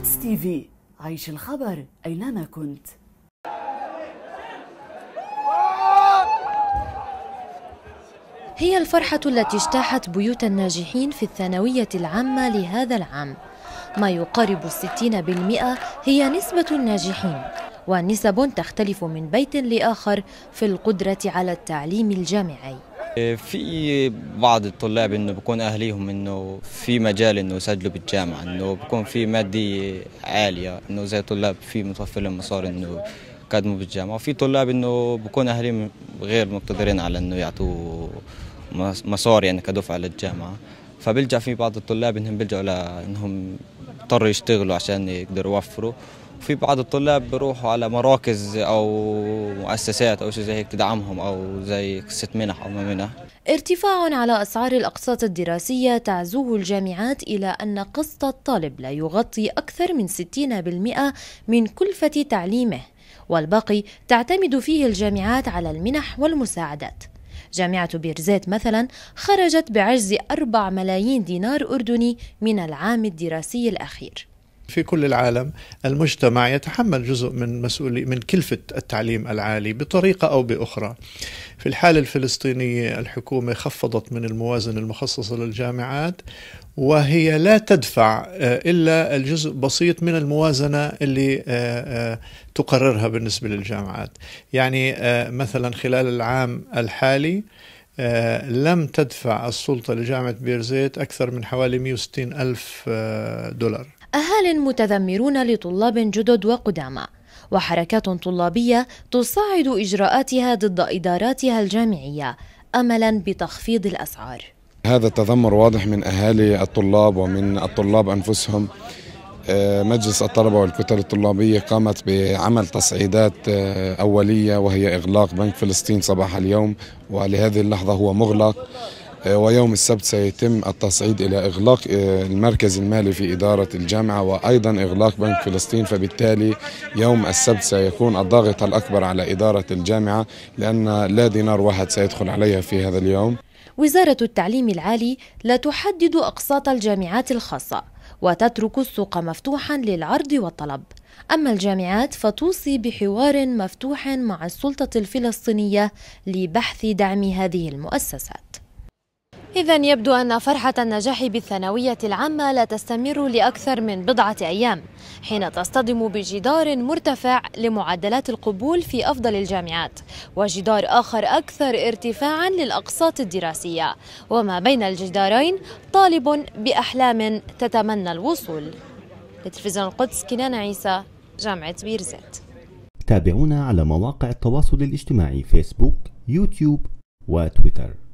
قدس تي في عيش الخبر أينما كنت هي الفرحة التي اجتاحت بيوت الناجحين في الثانوية العامة لهذا العام ما يقارب الستين بالمئة هي نسبة الناجحين ونسب تختلف من بيت لآخر في القدرة على التعليم الجامعي إيه، في بعض الطلاب انه بكون اهليهم انه في مجال انه يسجلوا بالجامعه انه بكون في ماديه عاليه انه زي طلاب في متوفر لهم مصاري انه يقدموا بالجامعه وفي طلاب انه بكون اهليهم غير مقتدرين على انه يعطوا مصاري يعني كدفعه للجامعه فبيلجأ في بعض الطلاب انهم بيلجأوا لانهم اضطروا يشتغلوا عشان يقدروا يوفروا في بعض الطلاب بيروحوا على مراكز او مؤسسات او شيء زي هيك تدعمهم او زي قصه منح او ما منح ارتفاع على اسعار الاقساط الدراسيه تعزوه الجامعات الى ان قسط الطالب لا يغطي اكثر من 60% من كلفه تعليمه والباقي تعتمد فيه الجامعات على المنح والمساعدات جامعة بيرزيت مثلا خرجت بعجز 4 ملايين دينار أردني من العام الدراسي الأخير في كل العالم المجتمع يتحمل جزء من مسؤولي من كلفة التعليم العالي بطريقة أو بأخرى في الحالة الفلسطينية الحكومة خفضت من الموازنة المخصصة للجامعات وهي لا تدفع آه، إلا الجزء بسيط من الموازنة اللي آه، آه، تقررها بالنسبة للجامعات يعني مثلا خلال العام الحالي لم تدفع السلطة لجامعة بيرزيت أكثر من حوالي 160 ألف دولار أهال متذمرون لطلاب جدد وقدامى وحركات طلابية تصاعد إجراءاتها ضد إداراتها الجامعية أملا بتخفيض الأسعار هذا التذمر واضح من أهالي الطلاب ومن الطلاب أنفسهم آه، مجلس الطلبة والكتل الطلابية قامت بعمل تصعيدات آه، أولية وهي إغلاق بنك فلسطين صباح اليوم ولهذه اللحظة هو مغلق آه، ويوم السبت سيتم التصعيد إلى إغلاق آه، المركز المالي في إدارة الجامعة وأيضا إغلاق بنك فلسطين فبالتالي يوم السبت سيكون الضاغط الأكبر على إدارة الجامعة لأن لا دينار واحد سيدخل عليها في هذا اليوم وزارة التعليم العالي لا تحدد أقساط الجامعات الخاصة وتترك السوق مفتوحا للعرض والطلب أما الجامعات فتوصي بحوار مفتوح مع السلطة الفلسطينية لبحث دعم هذه المؤسسات إذا يبدو أن فرحة النجاح بالثانوية العامة لا تستمر لأكثر من بضعة أيام حين تصطدم بجدار مرتفع لمعدلات القبول في أفضل الجامعات وجدار آخر أكثر ارتفاعا للأقساط الدراسية وما بين الجدارين طالب بأحلام تتمنى الوصول لتلفزيون القدس كنان عيسى جامعة بيرزيت تابعونا على مواقع التواصل الاجتماعي فيسبوك يوتيوب وتويتر